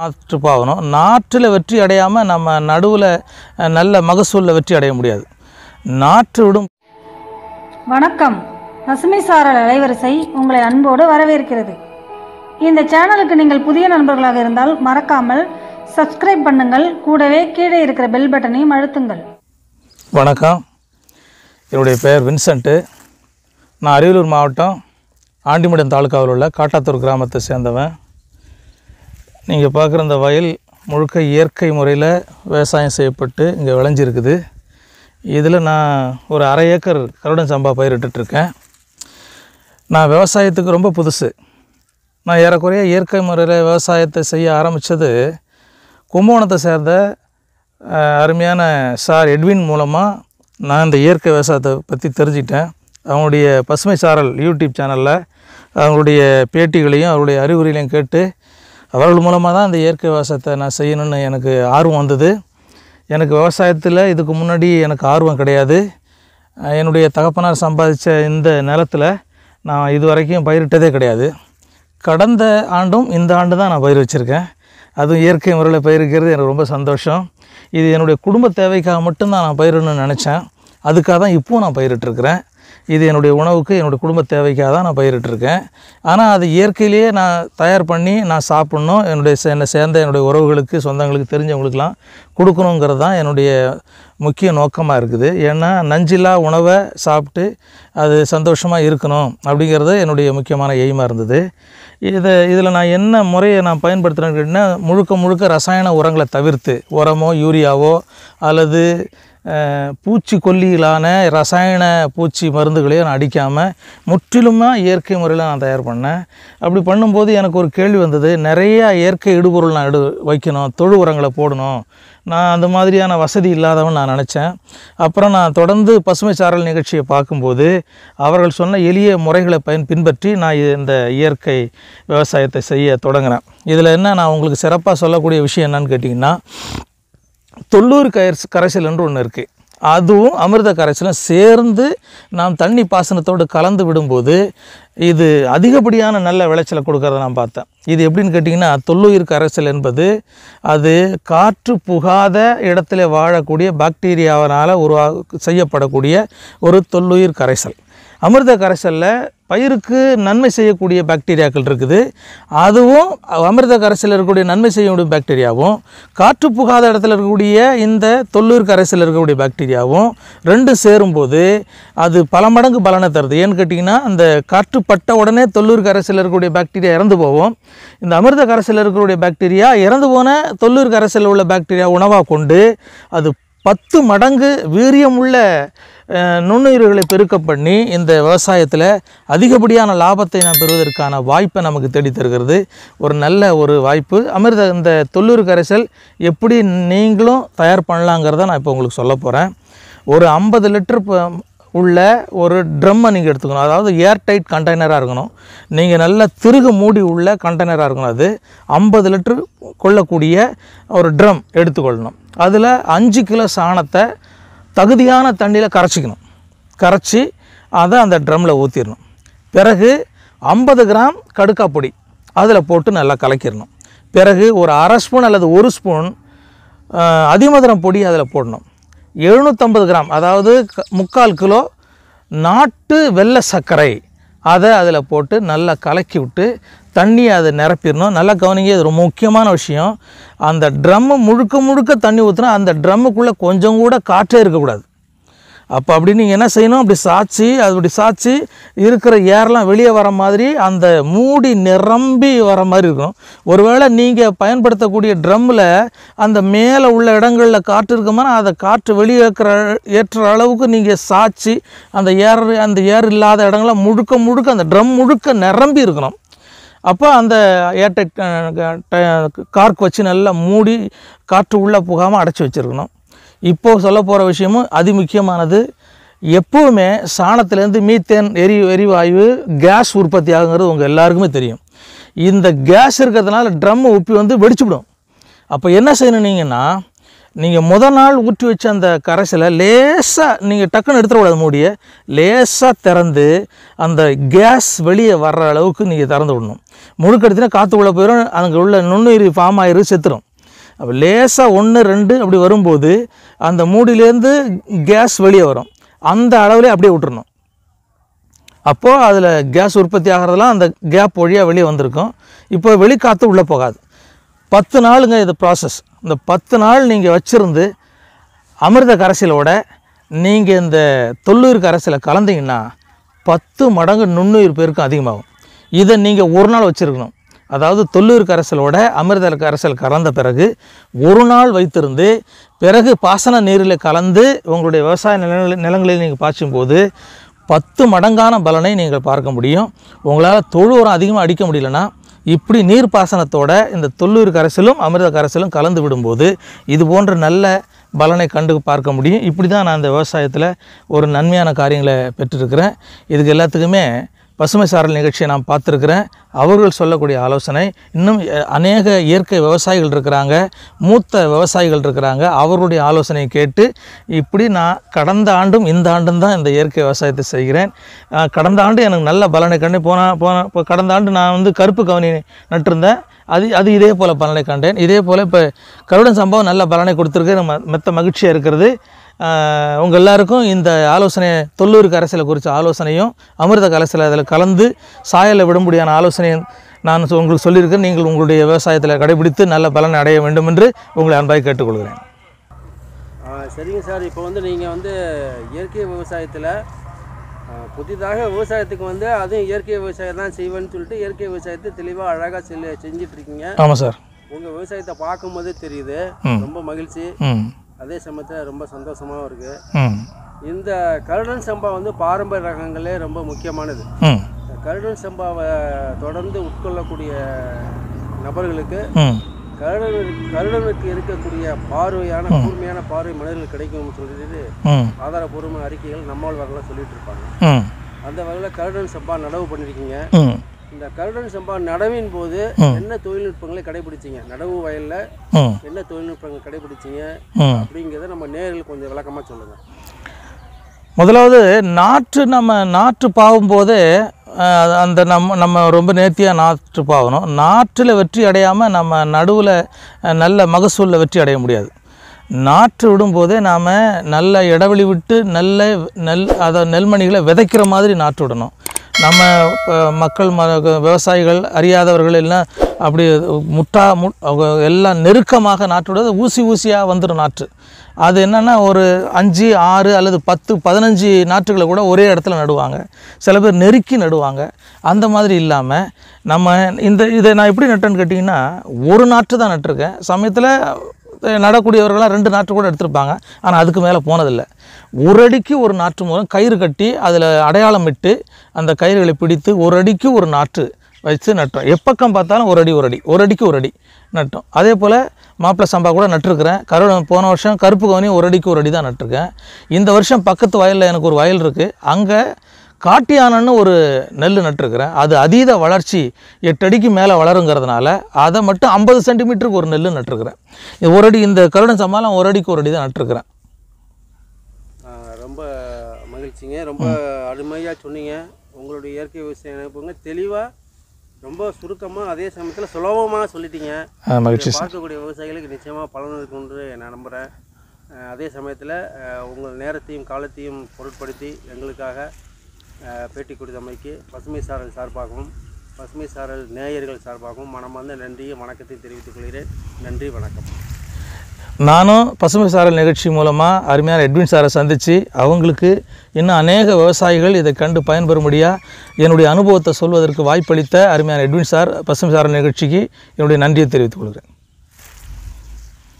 நாற்று பாகணும் நாற்றில் வெற்றி அடையாமல் நம்ம நடுவில் நல்ல மகசூலில் வெற்றி அடைய முடியாது நாற்று விடும் வணக்கம் பசுமை சாரல் அலைவரிசை உங்களை அன்போடு வரவேற்கிறது இந்த சேனலுக்கு நீங்கள் புதிய நண்பர்களாக இருந்தால் மறக்காமல் சப்ஸ்கிரைப் பண்ணுங்கள் கூடவே கீழே இருக்கிற பெல் பட்டனையும் அழுத்துங்கள் வணக்கம் என்னுடைய பெயர் வின்சென்ட்டு நான் அரியலூர் மாவட்டம் ஆண்டிமடம் தாலுக்காவில் உள்ள காட்டாத்தூர் கிராமத்தை சேர்ந்தவன் நீங்கள் பார்க்குற இந்த வயல் முழுக்க இயற்கை முறையில் விவசாயம் செய்யப்பட்டு இங்கே விளைஞ்சிருக்குது இதில் நான் ஒரு அரை ஏக்கர் கருடன் சம்பா பயிரிட்டுருக்கேன் நான் விவசாயத்துக்கு ரொம்ப புதுசு நான் ஏறக்குறைய இயற்கை முறையில் விவசாயத்தை செய்ய ஆரம்பித்தது கும்பகோணத்தை சேர்ந்த அருமையான சார் எட்வின் மூலமாக நான் இந்த இயற்கை விவசாயத்தை பற்றி தெரிஞ்சிட்டேன் அவங்களுடைய பசுமை சாரல் யூடியூப் சேனலில் அவங்களுடைய பேட்டிகளையும் அவருடைய அறிகுறிகளையும் கேட்டு அவர்கள் மூலமாக தான் அந்த இயற்கை விவசாயத்தை நான் செய்யணும்னு எனக்கு ஆர்வம் வந்தது எனக்கு விவசாயத்தில் இதுக்கு முன்னாடி எனக்கு ஆர்வம் கிடையாது என்னுடைய தகப்பனார் சம்பாதித்த இந்த நிலத்தில் நான் இது வரைக்கும் பயிரிட்டதே கிடையாது கடந்த ஆண்டும் இந்த ஆண்டு தான் நான் பயிர் வச்சுருக்கேன் அதுவும் இயற்கை முறையில் பயிரிக்கிறது எனக்கு ரொம்ப சந்தோஷம் இது என்னுடைய குடும்ப தேவைக்காக மட்டும்தான் நான் பயிரிடணும்னு நினச்சேன் அதுக்காக தான் இப்போவும் நான் பயிரிட்டுருக்கிறேன் இது என்னுடைய உணவுக்கு என்னுடைய குடும்ப தேவைக்காக தான் நான் பயிரிட்டிருக்கேன் ஆனால் அது இயற்கையிலேயே நான் தயார் பண்ணி நான் சாப்பிட்ணும் என்னுடைய என்னை சேர்ந்த என்னுடைய உறவுகளுக்கு சொந்தங்களுக்கு தெரிஞ்சவங்களுக்குலாம் கொடுக்கணுங்கிறது தான் என்னுடைய முக்கிய நோக்கமாக இருக்குது ஏன்னா நஞ்சில்லா உணவை சாப்பிட்டு அது சந்தோஷமாக இருக்கணும் அப்படிங்கிறது என்னுடைய முக்கியமான எய்மாக இருந்தது இதை இதில் நான் என்ன முறையை நான் பயன்படுத்துகிறேன்னு கேட்டிங்கன்னா முழுக்க முழுக்க ரசாயன உரங்களை தவிர்த்து உரமோ யூரியாவோ அல்லது பூச்சிக்கொல்லியிலான ரசாயன பூச்சி மருந்துகளையும் நான் அடிக்காமல் முற்றிலுமாக இயற்கை முறையில் நான் தயார் பண்ணேன் அப்படி பண்ணும்போது எனக்கு ஒரு கேள்வி வந்தது நிறையா இயற்கை இடுபொருள் நான் எடு வைக்கணும் தொழு உரங்களை போடணும் நான் அந்த மாதிரியான வசதி இல்லாதவன் நான் நினச்சேன் அப்புறம் நான் தொடர்ந்து பசுமை சாரல் நிகழ்ச்சியை பார்க்கும்போது அவர்கள் சொன்ன எளிய முறைகளை பயன் பின்பற்றி நான் இந்த இயற்கை விவசாயத்தை செய்ய தொடங்கினேன் இதில் என்ன நான் உங்களுக்கு சிறப்பாக சொல்லக்கூடிய விஷயம் என்னன்னு கேட்டிங்கன்னா தொல்லூர் கயர் என்று ஒன்று இருக்குது அதுவும் அமிர்த கரைசலும் சேர்ந்து நாம் தண்ணி பாசனத்தோடு கலந்து விடும்போது இது அதிகப்படியான நல்ல விளைச்சலை கொடுக்கறத நான் பார்த்தேன் இது எப்படின்னு கேட்டிங்கன்னா தொல்லுயிர் கரைசல் என்பது அது காற்று புகாத இடத்துல வாழக்கூடிய பாக்டீரியாவினால் உருவா செய்யப்படக்கூடிய ஒரு தொல்லுயிர் கரைசல் அமிர்த கரைசலில் பயிருக்கு நன்மை செய்யக்கூடிய பாக்டீரியாக்கள் இருக்குது அதுவும் அமிர்த கரைசலில் இருக்கக்கூடிய நன்மை செய்யக்கூடிய பாக்டீரியாவும் காற்று புகாத இடத்துல இருக்கக்கூடிய இந்த தொல்லூர் கரைசலில் இருக்கக்கூடிய பாக்டீரியாவும் ரெண்டும் சேரும்போது அது பல மடங்கு பலனை தருது ஏன்னு கேட்டிங்கன்னா அந்த காற்று பட்ட உடனே தொல்லூர் கரைசலில் இருக்கக்கூடிய பாக்டீரியா இறந்து போவோம் இந்த அமிர்த கரைசலில் இருக்கக்கூடிய பாக்டீரியா இறந்து போன தொல்லூர் கரைசலில் உள்ள பாக்டீரியா உணவாக கொண்டு அது பத்து மடங்கு வீரியமுள்ள நுண்ணுயிர்களை பெருக்க பண்ணி இந்த விவசாயத்தில் அதிகப்படியான லாபத்தை நாம் பெறுவதற்கான வாய்ப்பை நமக்கு தேடித்தருகிறது ஒரு நல்ல ஒரு வாய்ப்பு அமிர்த இந்த தொல்லூர் கரைசல் எப்படி நீங்களும் தயார் பண்ணலாங்கிறத நான் இப்போ உங்களுக்கு சொல்ல போகிறேன் ஒரு ஐம்பது லிட்டர் உள்ள ஒரு ட்ரம்மை நீங்கள் எடுத்துக்கணும் அதாவது ஏர் டைட் கண்டெய்னராக இருக்கணும் நீங்கள் நல்லா திருகு மூடி உள்ள கண்டெய்னராக இருக்கணும் அது ஐம்பது லிட்டர் கொள்ளக்கூடிய ஒரு ட்ரம் எடுத்துக்கொள்ளணும் அதில் அஞ்சு கிலோ சாணத்தை தகுதியான தண்ணியில் கரைச்சிக்கணும் கரைச்சி அதை அந்த ட்ரம்மில் ஊற்றிடணும் பிறகு ஐம்பது கிராம் கடுக்கா பொடி அதில் போட்டு நல்லா கலக்கிடணும் பிறகு ஒரு அரை ஸ்பூன் அல்லது ஒரு ஸ்பூன் அதிமதுரம் பொடி அதில் போடணும் எழுநூற்றம்பது கிராம் அதாவது முக்கால் கிலோ நாட்டு வெள்ளை சர்க்கரை அதை அதில் போட்டு நல்லா கலக்கி விட்டு தண்ணி அதை நிரப்பிடணும் நல்லா கவனிங்க இது ரொம்ப முக்கியமான விஷயம் அந்த ட்ரம்மு முழுக்க முழுக்க தண்ணி ஊற்றுனா அந்த ட்ரம்முக்குள்ளே கொஞ்சம் கூட காற்றே இருக்கக்கூடாது அப்போ அப்படி நீங்கள் என்ன செய்யணும் அப்படி சாய்ச்சி அப்படி சாய்ச்சி இருக்கிற ஏர்லாம் வெளியே வர மாதிரி அந்த மூடி நிரம்பி வர மாதிரி இருக்கும் ஒருவேளை நீங்கள் பயன்படுத்தக்கூடிய ட்ரம்மில் அந்த மேலே உள்ள இடங்களில் காற்று இருக்குமானா அதை காற்று வெளியே இருக்கிற ஏற்ற அளவுக்கு நீங்கள் சாய்ச்சி அந்த ஏர் அந்த ஏர் இல்லாத இடங்கள்லாம் முழுக்க முழுக்க அந்த ட்ரம் முழுக்க நிரம்பி இருக்கணும் அப்போ அந்த ஏர்டெக் கார்க் வச்சு நல்லா மூடி காற்று உள்ளே போகாமல் அடைச்சி வச்சுருக்கணும் இப்போது சொல்ல போகிற விஷயமும் அதி முக்கியமானது எப்போவுமே சாணத்துலேருந்து மீத்தேன் எரி எரிவாயு கேஸ் உற்பத்தி ஆகுங்கிறது உங்கள் எல்லாருக்குமே தெரியும் இந்த கேஸ் இருக்கிறதுனால ட்ரம்மை உப்பி வந்து வெடிச்சுவிடும் அப்போ என்ன செய்யணுன்னீங்கன்னா நீங்கள் முத நாள் ஊற்றி வச்ச அந்த கரைசலை லேசாக நீங்கள் டக்குன்னு எடுத்துடக்கூடாது மூடியை லேசாக திறந்து அந்த கேஸ் வெளியே வர்ற அளவுக்கு நீங்கள் திறந்து விடணும் முழுக்கெடுத்தினா காற்று உள்ளே போயிடும் அங்கே உள்ள நுண்ணுயிர் ஃபார்ம் ஆயிரும் செத்துடும் அப்போ லேசாக ஒன்று ரெண்டு அப்படி வரும்போது அந்த மூடிலேருந்து கேஸ் வெளியே வரும் அந்த அளவுலேயே அப்படியே விட்டுறணும் அப்போது அதில் கேஸ் உற்பத்தி ஆகிறதெல்லாம் அந்த கேப் வழியாக வெளியே வந்திருக்கும் இப்போ வெளிக்காற்று உள்ளே போகாது பத்து நாளுங்க இது ப்ராசஸ் இந்த பத்து நாள் நீங்கள் வச்சுருந்து அமிர்த கரைசலோட நீங்கள் இந்த தொல்லுயிர் கரைசலை கலந்தீங்கன்னா பத்து மடங்கு நுண்ணுயிர் பேருக்கும் அதிகமாகும் இதை நீங்கள் ஒரு நாள் வச்சுருக்கணும் அதாவது தொல்லூருக்கு அரசலோட அமிர்தலுக்கு அரசல் கலந்த பிறகு ஒரு நாள் வைத்திருந்து பிறகு பாசன நீரில் கலந்து உங்களுடைய விவசாய நில நிலங்களில் நீங்கள் பாய்ச்சும்போது பத்து மடங்கான பலனை நீங்கள் பார்க்க முடியும் உங்களால் தொழு உரம் அதிகமாக அடிக்க முடியலன்னா இப்படி நீர் பாசனத்தோட இந்த தொல்லூர் கரைசலும் அமிர்த கரைசலும் கலந்து விடும்போது இது போன்ற நல்ல பலனை கண்டு பார்க்க முடியும் இப்படி தான் நான் இந்த விவசாயத்தில் ஒரு நன்மையான காரியங்களை பெற்றிருக்கிறேன் இதுக்கு எல்லாத்துக்குமே பசுமை சாரல் நிகழ்ச்சியை நான் பார்த்துருக்குறேன் அவர்கள் சொல்லக்கூடிய ஆலோசனை இன்னும் அநேக இயற்கை விவசாயிகள் இருக்கிறாங்க மூத்த விவசாயிகள் இருக்கிறாங்க அவர்களுடைய ஆலோசனையை கேட்டு இப்படி நான் கடந்த ஆண்டும் இந்த ஆண்டும் தான் இந்த இயற்கை விவசாயத்தை செய்கிறேன் கடந்த ஆண்டு எனக்கு நல்ல பலனை கண்டு போன போன இப்போ கடந்த ஆண்டு நான் வந்து கருப்பு கவனி நட்டிருந்தேன் அது அது இதே போல் பலனை கண்டேன் இதே போல் இப்போ கருடன் சம்பவம் நல்ல பலனை கொடுத்துருக்கு நம்ம மெத்த மகிழ்ச்சியாக இருக்கிறது உங்கள் எல்லாருக்கும் இந்த ஆலோசனை தொல்லூருக்கு அரசியலை குறித்த ஆலோசனையும் அமிர்த கலசில் அதில் கலந்து சாயலை விடும்படியான ஆலோசனையும் நான் உங்களுக்கு சொல்லியிருக்கேன் நீங்கள் உங்களுடைய விவசாயத்தில் கடைபிடித்து நல்ல பலன் அடைய வேண்டும் என்று உங்களை அன்பாக கேட்டுக்கொள்கிறேன் சரிங்க சார் இப்போ வந்து நீங்கள் வந்து இயற்கை விவசாயத்தில் புதிதாக விவசாயத்துக்கு வந்து அதுவும் இயற்கை விவசாயம் தான் செய்வேன்னு சொல்லிட்டு இயற்கை விவசாயத்தை தெளிவாக அழகாக செல்ல செஞ்சிட்ருக்கீங்க ஆமாம் சார் உங்கள் விவசாயத்தை பார்க்கும்போதே தெரியுது ரொம்ப மகிழ்ச்சி அதே சமயத்தில் ரொம்ப சந்தோஷமாகவும் இருக்குது இந்த கருடன் செம்பா வந்து பாரம்பரிய ரகங்களே ரொம்ப முக்கியமானது கருடன் சம்பாவை தொடர்ந்து உட்கொள்ளக்கூடிய நபர்களுக்கு கருடன் கருடனுக்கு இருக்கக்கூடிய பார்வையான கூர்மையான பார்வை மனிதர்கள் கிடைக்கும்னு சொல்லிட்டு ஆதாரபூர்வமான அறிக்கைகள் நம்மால் வரலாம் சொல்லிட்டு இருப்பாங்க அந்த வகையில் கருடன் சம்பா நடவு பண்ணியிருக்கீங்க இந்த கருடன் சம்பா நடவின் போது என்ன தொழில்நுட்பங்களை கடைபிடிச்சிங்க நடவு வயல்ல என்ன தொழில்நுட்பங்கள் கடைபிடிச்சிங்க அப்படிங்கிறத நம்ம நேரில் கொஞ்சம் விளக்கமாக சொல்லுங்க முதலாவது நாற்று நம்ம நாற்று பாவும் போதே அந்த நம்ம நம்ம ரொம்ப நேர்த்தியாக நாற்று பாவணும் நாற்றில் வெற்றி அடையாமல் நம்ம நடுவில் நல்ல மகசூலில் வெற்றி அடைய முடியாது நாற்று விடும்போதே நாம் நல்ல இடைவெளி விட்டு நல்ல நெல் அதை நெல்மணிகளை விதைக்கிற மாதிரி நாற்று விடணும் நம்ம மக்கள் ம விவசாயிகள் அறியாதவர்கள் எல்லாம் அப்படி முட்டா மு எல்லாம் நெருக்கமாக நாட்டோட ஊசி ஊசியாக வந்துடும் நாற்று அது என்னென்னா ஒரு அஞ்சு ஆறு அல்லது பத்து பதினஞ்சு நாற்றுகளை கூட ஒரே இடத்துல நடுவாங்க சில பேர் நெருக்கி நடுவாங்க அந்த மாதிரி இல்லாமல் நம்ம இந்த இதை நான் எப்படி நட்டேன்னு கேட்டிங்கன்னா ஒரு நாற்று தான் நட்டிருக்கேன் சமயத்தில் நடக்கூடியவர்களாம் ரெண்டு நாற்று கூட எடுத்திருப்பாங்க ஆனால் அதுக்கு மேலே போனதில்லை ஒரு அடிக்கு ஒரு நாற்று மூலம் கயிறு கட்டி அதில் அடையாளம் இட்டு அந்த கயிறுகளை பிடித்து ஒரு அடிக்கு ஒரு நாற்று வச்சு நட்டோம் எப்பக்கம் பார்த்தாலும் ஒரு அடி ஒரு அடி ஒரு அடிக்கு ஒரு அடி நட்டோம் அதே போல் மாப்பிள்ளை சம்பா கூட நட்டிருக்கிறேன் கரு போன வருஷம் கருப்பு கவனியும் ஒரு அடிக்கு ஒரு அடி தான் நட்டிருக்கேன் இந்த வருஷம் பக்கத்து வயலில் எனக்கு ஒரு வயல் இருக்குது அங்கே காட்டியானன்னு ஒரு நெல் நட்டுருக்கிறேன் அது அதீத வளர்ச்சி எட்டு அடிக்கு மேலே வளருங்கிறதுனால அதை மட்டும் ஐம்பது சென்டிமீட்டருக்கு ஒரு நெல் நட்டுருக்கிறேன் ஒரு அடி இந்த கருடன் சமாளம் ஒரு அடிக்கு ஒரு அடி தான் நட்டுருக்கிறேன் ரொம்ப மகிழ்ச்சிங்க ரொம்ப அருமையாக சொன்னீங்க உங்களுடைய இயற்கை விவசாயம் நினைப்புங்க தெளிவாக ரொம்ப சுருக்கமாக அதே சமயத்தில் சுலபமாக சொல்லிட்டீங்க மகிழ்ச்சி பார்க்கக்கூடிய விவசாயிகளுக்கு நிச்சயமாக பலன் இருக்கும்னு நான் நம்புகிறேன் அதே சமயத்தில் உங்கள் நேரத்தையும் காலத்தையும் பொருட்படுத்தி எங்களுக்காக பேட்டி கொடுத்தமைக்கு பசுமை சாரல் சார்பாகவும் பசுமை சாரல் நேயர்கள் சார்பாகவும் மனமார்ந்த நன்றியும் வணக்கத்தை தெரிவித்துக் கொள்கிறேன் நன்றி வணக்கம் நானும் பசுமை சாரல் நிகழ்ச்சி மூலமாக அருமையான எட்வின் சாரை சந்தித்து அவங்களுக்கு இன்னும் அநேக விவசாயிகள் இதை கண்டு முடியா என்னுடைய அனுபவத்தை சொல்வதற்கு வாய்ப்பளித்த அருமையான எட்வின் சார் பசுமை சாரல் நிகழ்ச்சிக்கு என்னுடைய நன்றியை தெரிவித்துக் கொள்கிறேன்